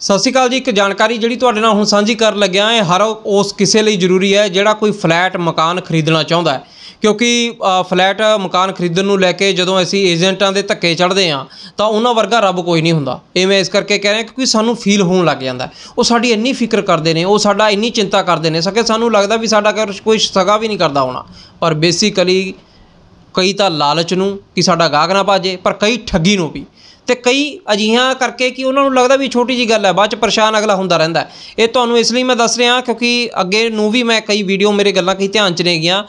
ਸਤਿ ਸ਼੍ਰੀ ਅਕਾਲ ਜੀ ਇੱਕ ਜਾਣਕਾਰੀ ਜਿਹੜੀ ਤੁਹਾਡੇ ਨਾਲ ਹੁਣ ਸਾਂਝੀ ਕਰਨ ਲੱਗਿਆ ਹੈ ਹਰ ਉਸ ਕਿਸੇ ਲਈ ਜ਼ਰੂਰੀ ਹੈ ਜਿਹੜਾ ਕੋਈ ਫਲੈਟ ਮਕਾਨ ਖਰੀਦਣਾ ਚਾਹੁੰਦਾ ਹੈ ਕਿਉਂਕਿ ਫਲੈਟ ਮਕਾਨ ਖਰੀਦਣ ਨੂੰ ਲੈ ਕੇ ਜਦੋਂ ਅਸੀਂ ਏਜੰਟਾਂ ਦੇ ਧੱਕੇ ਚੜਦੇ ਆ ਤਾਂ ਉਹਨਾਂ ਵਰਗਾ ਰੱਬ ਕੋਈ ਨਹੀਂ ਹੁੰਦਾ ਇਹ ਮੈਂ ਇਸ ਕਰਕੇ ਕਹਿ ਰਿਹਾ ਕਿਉਂਕਿ ਸਾਨੂੰ ਫੀਲ ਹੋਣ ਲੱਗ ਜਾਂਦਾ ਉਹ ਸਾਡੀ ਇੰਨੀ ਫਿਕਰ ਕਰਦੇ ਨੇ ਉਹ ਸਾਡਾ ਇੰਨੀ ਚਿੰਤਾ ਕਰਦੇ ਨੇ ਸਕੇ ਸਾਨੂੰ ਲੱਗਦਾ ਵੀ ਸਾਡਾ ਕੋਈ ਸਗਾ ਵੀ ਨਹੀਂ ਕਰਦਾ ਹੋਣਾ ਪਰ ਬੇਸਿਕਲੀ ਕਈ ਤਾਂ ਲਾਲਚ ਨੂੰ ਕਿ ਸਾਡਾ ਗਾਹਕ ਨਾ ਭਾਜੇ ਪਰ ਕਈ ਠੱਗੀ ਨੂੰ ਵੀ ਤੇ ਕਈ ਅਜੀਆਂ ਕਰਕੇ ਕਿ ਉਹਨਾਂ ਨੂੰ ਲੱਗਦਾ ਵੀ ਛੋਟੀ ਜੀ ਗੱਲ ਹੈ ਬਾਅਦ ਚ ਪਰੇਸ਼ਾਨ ਅਗਲਾ ਹੁੰਦਾ ਰਹਿੰਦਾ ਇਹ ਤੁਹਾਨੂੰ ਇਸ ਲਈ ਮੈਂ ਦੱਸ ਰਿਹਾ ਕਿਉਂਕਿ ਅੱਗੇ ਨੂੰ ਵੀ ਮੈਂ ਕਈ ਵੀਡੀਓ ਮੇਰੇ ਗੱਲਾਂ ਕੀ ਧਿਆਨ ਚ ਨੇ ਗਈਆਂ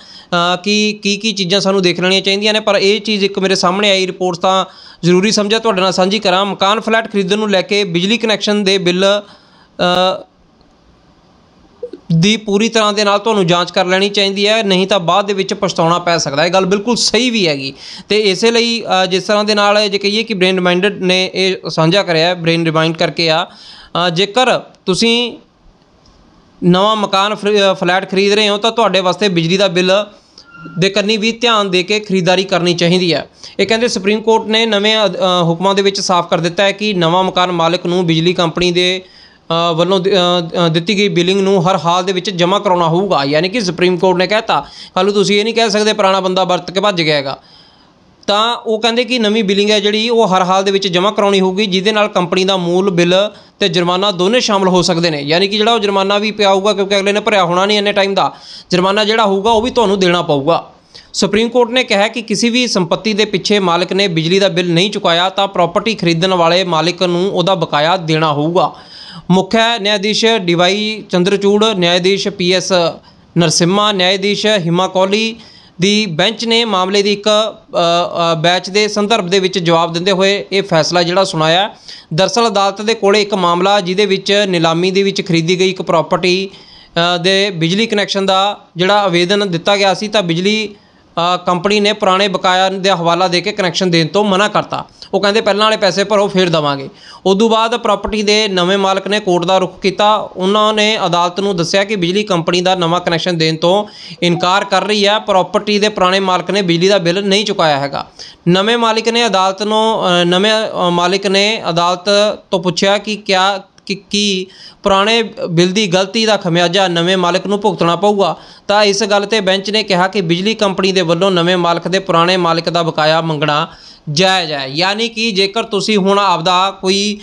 ਕਿ ਕੀ ਕੀ ਚੀਜ਼ਾਂ ਸਾਨੂੰ ਦੇਖ ਲੈਣੀਆਂ ਚਾਹੀਦੀਆਂ ਨੇ ਪਰ ਇਹ ਚੀਜ਼ ਇੱਕ ਮੇਰੇ ਸਾਹਮਣੇ ਆਈ ਰਿਪੋਰਟ ਤਾਂ ਜ਼ਰੂਰੀ ਸਮਝਿਆ ਤੁਹਾਡੇ ਨਾਲ ਸਾਂਝੀ ਕਰਾਂ ਮਕਾਨ ਫਲੈਟ ਖਰੀਦਣ ਨੂੰ ਲੈ ਕੇ ਬਿਜਲੀ ਕਨੈਕਸ਼ਨ ਦੇ ਬਿੱਲ ਦੀ ਪੂਰੀ ਤਰ੍ਹਾਂ ਦੇ ਨਾਲ ਤੁਹਾਨੂੰ ਜਾਂਚ ਕਰ ਲੈਣੀ ਚਾਹੀਦੀ ਹੈ ਨਹੀਂ ਤਾਂ ਬਾਅਦ ਦੇ ਵਿੱਚ ਪਛਤਾਉਣਾ ਪੈ ਸਕਦਾ ਇਹ ਗੱਲ ਬਿਲਕੁਲ ਸਹੀ ਵੀ ਹੈਗੀ ਤੇ ਇਸੇ ਲਈ ਜਿਸ ਤਰ੍ਹਾਂ ਦੇ ਨਾਲ ਜੇ ਕਹੀਏ ਕਿ ਬ੍ਰੇਨ ਰਿਮਾਈਂਡਰ ਨੇ ਇਹ ਸਾਂਝਾ ਕਰਿਆ ਹੈ ਬ੍ਰੇਨ ਰਿਮਾਈਂਡ ਕਰਕੇ ਆ ਜੇਕਰ ਤੁਸੀਂ ਨਵਾਂ ਮਕਾਨ ਫਲੈਟ ਖਰੀਦ ਰਹੇ ਹੋ ਤਾਂ ਤੁਹਾਡੇ ਵਾਸਤੇ ਬਿਜਲੀ ਦਾ ਬਿੱਲ ਦੇ ਕੰਨੀ ਵੀ ਧਿਆਨ ਦੇ ਕੇ ਖਰੀਦਦਾਰੀ ਕਰਨੀ ਚਾਹੀਦੀ ਹੈ ਇਹ ਕਹਿੰਦੇ ਸੁਪਰੀਮ ਕੋਰਟ ਨੇ ਨਵੇਂ ਹੁਕਮਾਂ ਦੇ ਵਿੱਚ ਸਾਫ਼ ਕਰ ਦਿੱਤਾ ਹੈ ਕਿ ਨਵਾਂ ਮਕਾਨ ਮਾਲਕ ਨੂੰ ਬਿਜਲੀ ਕੰਪਨੀ ਦੇ ਵੱਲੋਂ ਦਿੱਤੀ ਗਈ ਬਿਲਿੰਗ ਨੂੰ ਹਰ ਹਾਲ ਦੇ ਵਿੱਚ ਜਮ੍ਹਾਂ ਕਰਾਉਣਾ ਹੋਊਗਾ ਯਾਨੀ ਕਿ ਸੁਪਰੀਮ ਕੋਰਟ ਨੇ ਕਹਿਤਾ ਕੱਲ ਤੁਸੀਂ ਇਹ ਨਹੀਂ ਕਹਿ ਸਕਦੇ ਪੁਰਾਣਾ ਬੰਦਾ ਵਰਤ ਕੇ ਭੱਜ ਗਿਆ ਹੈਗਾ ਤਾਂ ਉਹ ਕਹਿੰਦੇ ਕਿ ਨਵੀਂ ਬਿਲਿੰਗ ਹੈ ਜਿਹੜੀ ਉਹ ਹਰ ਹਾਲ ਦੇ ਵਿੱਚ ਜਮ੍ਹਾਂ ਕਰਾਉਣੀ ਹੋਊਗੀ ਜਿਹਦੇ ਨਾਲ ਕੰਪਨੀ ਦਾ ਮੂਲ ਬਿੱਲ ਤੇ ਜੁਰਮਾਨਾ ਦੋਨੇ ਸ਼ਾਮਲ ਹੋ ਸਕਦੇ ਨੇ ਯਾਨੀ ਕਿ ਜਿਹੜਾ ਉਹ ਜੁਰਮਾਨਾ ਵੀ ਪਿਆ ਹੋਊਗਾ ਕਿਉਂਕਿ ਅਗਲੇ ਨੇ ਭਰਿਆ ਹੋਣਾ ਨਹੀਂ ਇੰਨੇ ਟਾਈਮ ਦਾ ਜੁਰਮਾਨਾ ਜਿਹੜਾ ਹੋਊਗਾ ਉਹ ਵੀ ਤੁਹਾਨੂੰ ਦੇਣਾ ਪਊਗਾ ਸੁਪਰੀਮ ਕੋਰਟ ਨੇ ਕਿਹਾ ਕਿ ਕਿਸੇ ਵੀ ਸੰਪਤੀ ਦੇ ਪਿੱਛੇ ਮਾਲਕ ਨੇ ਬਿਜਲੀ ਦਾ ਬਿੱਲ ਨਹੀਂ ਚੁਕਾਇਆ ਤਾਂ ਪ੍ਰਾਪਰਟੀ ਖਰੀਦਣ ਵਾਲੇ ਮਾਲਕ ਨੂੰ ਉਹਦਾ ਬਕਾਇਆ ਦੇਣਾ ਹੋਊਗਾ ਮੁੱਖ ਨਿਆਇਧੀਸ਼ ਡੀਵਾਈ ਚੰਦਰਚੂੜ ਨਿਆਇਧੀਸ਼ ਪੀਐਸ ਨਰਸਿਮਾ ਨਿਆਇਧੀਸ਼ ਹਿਮਾ ਕੋਹਲੀ ਦੀ ਬੈਂਚ ਨੇ ਮਾਮਲੇ ਦੀ ਇੱਕ ਬੈਚ ਦੇ ਸੰਦਰਭ ਦੇ ਵਿੱਚ ਜਵਾਬ ਦਿੰਦੇ ਹੋਏ ਇਹ ਫੈਸਲਾ ਜਿਹੜਾ ਸੁਣਾਇਆ ਦਰਸਲ ਅਦਾਲਤ ਦੇ ਕੋਲੇ ਇੱਕ ਮਾਮਲਾ ਜਿਹਦੇ ਵਿੱਚ ਨਿਲਾਮੀ ਦੇ ਵਿੱਚ ਖਰੀਦੀ ਗਈ ਇੱਕ ਪ੍ਰਾਪਰਟੀ ਦੇ ਬਿਜਲੀ ਕਨੈਕਸ਼ਨ ਦਾ ਜਿਹੜਾ ਆਵੇਦਨ ਦਿੱਤਾ ਗਿਆ ਸੀ ਤਾਂ ਬਿਜਲੀ ਕੰਪਨੀ ਨੇ ਪੁਰਾਣੇ ਬਕਾਇਆ ਦੇ ਹਵਾਲਾ ਦੇ ਕੇ ਕਨੈਕਸ਼ਨ ਦੇਣ ਤੋਂ ਮਨਾ ਕਰਤਾ ਉਹ ਕਹਿੰਦੇ ਪਹਿਲਾਂ ਵਾਲੇ ਪੈਸੇ ਭਰੋ ਫਿਰ ਦਵਾਂਗੇ ਉਸ ਤੋਂ ਬਾਅਦ ਪ੍ਰਾਪਰਟੀ ਦੇ ਨਵੇਂ ਮਾਲਕ ਨੇ ਕੋਰਟ ਦਾ ਰੁਖ ਕੀਤਾ ਉਹਨਾਂ ਨੇ ਅਦਾਲਤ ਨੂੰ ਦੱਸਿਆ ਕਿ ਬਿਜਲੀ ਕੰਪਨੀ ਦਾ ਨਵਾਂ ਕਨੈਕਸ਼ਨ ਦੇਣ ਤੋਂ ਇਨਕਾਰ ਕਰ ਰਹੀ ਹੈ ਪ੍ਰਾਪਰਟੀ ਦੇ ਪੁਰਾਣੇ ਮਾਲਕ ਨੇ ਬਿਜਲੀ ਦਾ ਬਿੱਲ ਨਹੀਂ ਚੁਕਾਇਆ ਹੈਗਾ ਨਵੇਂ ਮਾਲਕ ਨੇ ਅਦਾਲਤ ਨੂੰ ਨਵੇਂ ਮਾਲਕ ਨੇ ਅਦਾਲਤ ਤੋਂ ਪੁੱਛਿਆ ਕਿ ਕਿਆ ਕਿ ਕੀ ਪੁਰਾਣੇ ਬਿੱਲ ਦੀ ਗਲਤੀ ਦਾ ਖਮਿਆਜਾ ਨਵੇਂ ਮਾਲਕ ਨੂੰ ਭੁਗਤਣਾ ਪਊਗਾ ਤਾਂ ਇਸ ਗੱਲ ਤੇ ਬੈਂਚ ਨੇ ਕਿਹਾ ਕਿ ਬਿਜਲੀ ਕੰਪਨੀ ਦੇ ਵੱਲੋਂ ਨਵੇਂ ਮਾਲਕ ਦੇ ਪੁਰਾਣੇ ਮਾਲਕ ਦਾ ਬਕਾਇਆ ਮੰਗਣਾ ਜਾਇਜ਼ ਹੈ ਯਾਨੀ ਕਿ ਜੇਕਰ ਤੁਸੀਂ ਹੁਣ ਆਪਦਾ ਕੋਈ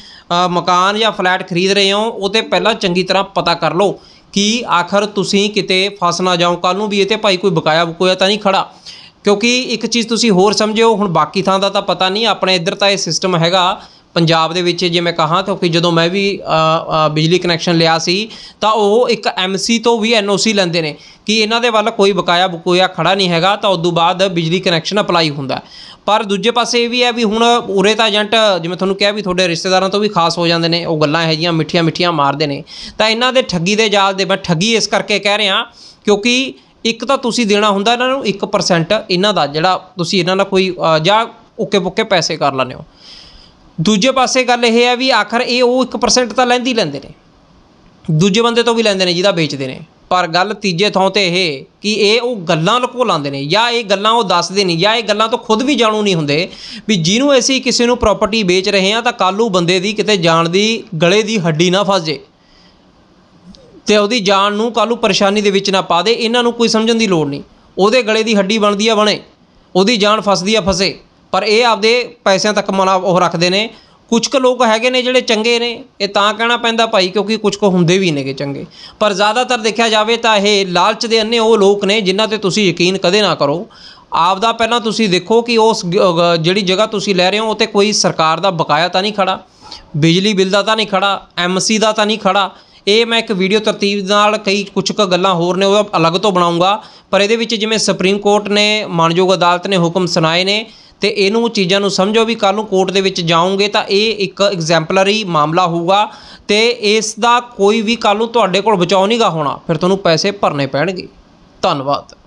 ਮਕਾਨ ਜਾਂ ਫਲੈਟ ਖਰੀਦ ਰਹੇ ਹੋ ਉਹ ਤੇ ਪਹਿਲਾਂ ਚੰਗੀ ਤਰ੍ਹਾਂ ਪਤਾ ਕਰ ਲਓ ਕਿ ਆਖਰ ਤੁਸੀਂ ਕਿਤੇ ਫਸ ਨਾ ਜਾਓ ਕੱਲ ਨੂੰ ਵੀ ਇਹ ਤੇ ਭਾਈ ਕੋਈ ਬਕਾਇਆ ਬਕੋਇਆ ਤਾਂ ਨਹੀਂ ਖੜਾ ਕਿਉਂਕਿ ਇੱਕ ਚੀਜ਼ ਤੁਸੀਂ ਹੋਰ ਸਮਝਿਓ ਹੁਣ ਬਾਕੀ ਥਾਂ ਦਾ ਤਾਂ ਪਤਾ ਨਹੀਂ ਆਪਣੇ ਇੱਧਰ ਤਾਂ ਇਹ ਸਿਸਟਮ ਹੈਗਾ ਪੰਜਾਬ ਦੇ ਵਿੱਚ ਜੇ ਮੈਂ ਕਹਾਂ ਤਾਂ ਕਿ ਜਦੋਂ ਮੈਂ ਵੀ ਬਿਜਲੀ ਕਨੈਕਸ਼ਨ ਲਿਆ ਸੀ ਤਾਂ ਉਹ ਇੱਕ ਐਮਸੀ ਤੋਂ ਵੀ ਐਨਓਸੀ ਲੈਂਦੇ ਨੇ ਕਿ ਇਹਨਾਂ ਦੇ ਵੱਲ ਕੋਈ ਬਕਾਇਆ ਬਕੋਇਆ ਖੜਾ ਨਹੀਂ ਹੈਗਾ ਤਾਂ ਉਦੋਂ ਬਾਅਦ ਬਿਜਲੀ ਕਨੈਕਸ਼ਨ ਅਪਲਾਈ ਹੁੰਦਾ ਪਰ ਦੂਜੇ ਪਾਸੇ ਇਹ ਵੀ ਹੈ ਵੀ ਹੁਣ ਉਰੇ ਤਾਂ ਏਜੰਟ ਜਿਵੇਂ ਤੁਹਾਨੂੰ ਕਿਹਾ ਵੀ ਤੁਹਾਡੇ ਰਿਸ਼ਤੇਦਾਰਾਂ ਤੋਂ ਵੀ ਖਾਸ ਹੋ ਜਾਂਦੇ ਨੇ ਉਹ ਗੱਲਾਂ ਇਹ ਜੀਆਂ ਮਿੱਠੀਆਂ ਮਿੱਠੀਆਂ ਮਾਰਦੇ ਨੇ ਤਾਂ ਇਹਨਾਂ ਦੇ ਠੱਗੀ ਦੇ ਜਾਲ ਦੇ ਮੈਂ ਠੱਗੀ ਇਸ ਕਰਕੇ ਕਹਿ ਰਿਹਾ ਕਿਉਂਕਿ ਇੱਕ ਤਾਂ ਤੁਸੀਂ ਦੇਣਾ ਹੁੰਦਾ ਇਹਨਾਂ ਨੂੰ 1% ਇਹਨਾਂ ਦਾ ਜਿਹੜਾ ਤੁਸੀਂ ਇਹਨਾਂ ਨਾਲ ਕੋਈ ਜਾਂ ਉੱਕੇ ਪੁੱਕੇ ਪੈਸੇ ਕਰ ਲੈਂਦੇ ਹੋ ਦੂਜੇ ਪਾਸੇ ਗੱਲ ਇਹ ਹੈ ਵੀ ਆਖਰ ਇਹ ਉਹ 1% ਤਾਂ ਲੈਂਦੀ ਲੈਂਦੇ ਨੇ ਦੂਜੇ ਬੰਦੇ ਤੋਂ ਵੀ ਲੈਂਦੇ ਨੇ ਜਿਹਦਾ ਵੇਚਦੇ ਨੇ ਪਰ ਗੱਲ ਤੀਜੇ ਥਾਂ ਤੇ ਇਹ ਕਿ ਇਹ ਉਹ ਗੱਲਾਂ ਲੁਕੋ ਲਾਉਂਦੇ ਨੇ ਜਾਂ ਇਹ ਗੱਲਾਂ ਉਹ ਦੱਸਦੇ ਨਹੀਂ ਜਾਂ ਇਹ ਗੱਲਾਂ ਤੋਂ ਖੁਦ ਵੀ ਜਾਣੂ ਨਹੀਂ ਹੁੰਦੇ ਵੀ ਜਿਹਨੂੰ ਅਸੀਂ ਕਿਸੇ ਨੂੰ ਪ੍ਰਾਪਰਟੀ ਵੇਚ ਰਹੇ ਹਾਂ ਤਾਂ ਕੱਲੂ ਬੰਦੇ ਦੀ ਕਿਤੇ ਜਾਣ ਦੀ ਗਲੇ ਦੀ ਹੱਡੀ ਨਾ ਫਸ ਜੇ ਤੇ ਉਹਦੀ ਜਾਨ ਨੂੰ ਕੱਲੂ ਪਰੇਸ਼ਾਨੀ ਦੇ ਵਿੱਚ ਨਾ ਪਾ ਦੇ ਇਹਨਾਂ ਨੂੰ ਕੋਈ ਸਮਝਣ ਦੀ ਲੋੜ ਨਹੀਂ ਉਹਦੇ ਗਲੇ ਦੀ ਹੱਡੀ ਬਣਦੀ ਆ ਬਣੇ ਉਹਦੀ ਜਾਨ ਫਸਦੀ ਆ ਫਸੇ ਪਰ ਇਹ ਆਪਦੇ ਪੈਸਿਆਂ ਤੱਕ ਮਨਾ ਉਹ ਰੱਖਦੇ ਨੇ ਕੁਝ ਕੁ ਲੋਕ ਹੈਗੇ ਨੇ ਜਿਹੜੇ ਚੰਗੇ ਨੇ ਇਹ ਤਾਂ ਕਹਿਣਾ ਪੈਂਦਾ ਭਾਈ ਕਿਉਂਕਿ ਕੁਝ ਕੁ ਹੁੰਦੇ ਵੀ ਨੇਗੇ ਚੰਗੇ ਪਰ ਜ਼ਿਆਦਾਤਰ ਦੇਖਿਆ ਜਾਵੇ ਤਾਂ ਇਹ ਲਾਲਚ ਦੇ ਅੰਨੇ ਉਹ ਲੋਕ ਨੇ ਜਿਨ੍ਹਾਂ ਤੇ ਤੁਸੀਂ ਯਕੀਨ ਕਦੇ ਨਾ ਕਰੋ ਆਪਦਾ ਪਹਿਲਾਂ ਤੁਸੀਂ ਦੇਖੋ ਕਿ ਉਸ ਜਿਹੜੀ ਜਗ੍ਹਾ ਤੁਸੀਂ ਲੈ ਰਹੇ ਹੋ ਉਤੇ ਕੋਈ ਸਰਕਾਰ ਦਾ ਬਕਾਇਆ ਤਾਂ ਨਹੀਂ ਖੜਾ ਬਿਜਲੀ ਬਿੱਲ ਦਾ ਤਾਂ ਨਹੀਂ ਖੜਾ ਐਮਸੀ ਦਾ ਤਾਂ ਨਹੀਂ ਖੜਾ ਇਹ ਮੈਂ ਇੱਕ ਵੀਡੀਓ ਤਰਤੀਬ ਨਾਲ ਕਈ ਕੁਝ ਕੁ ਗੱਲਾਂ ਹੋਰ ਨੇ ਉਹ ਅਲੱਗ ਤੋਂ ਬਣਾਉਂਗਾ ਪਰ ਇਹਦੇ ਵਿੱਚ ਜਿਵੇਂ ਸੁਪਰੀਮ ਕੋਰਟ ਨੇ ਮਾਨਯੋਗ ਅਦਾਲਤ ਨੇ ਹੁਕਮ ਸੁਣਾਏ ਨੇ ਤੇ ਇਹਨੂੰ ਚੀਜ਼ਾਂ ਨੂੰ ਸਮਝੋ ਵੀ ਕੱਲ ਨੂੰ ਕੋਰਟ ਦੇ ਵਿੱਚ ਜਾਓਗੇ ਤਾਂ ਇਹ ਇੱਕ ਐਗਜ਼ੈਂਪਲਰੀ ਮਾਮਲਾ ਹੋਊਗਾ ਤੇ ਇਸ ਦਾ ਕੋਈ ਵੀ ਕੱਲ ਨੂੰ ਤੁਹਾਡੇ ਕੋਲ ਬਚਾਉ ਨਹੀਂਗਾ ਹੋਣਾ ਫਿਰ ਤੁਹਾਨੂੰ ਪੈਸੇ ਭਰਨੇ ਪੈਣਗੇ ਧੰਨਵਾਦ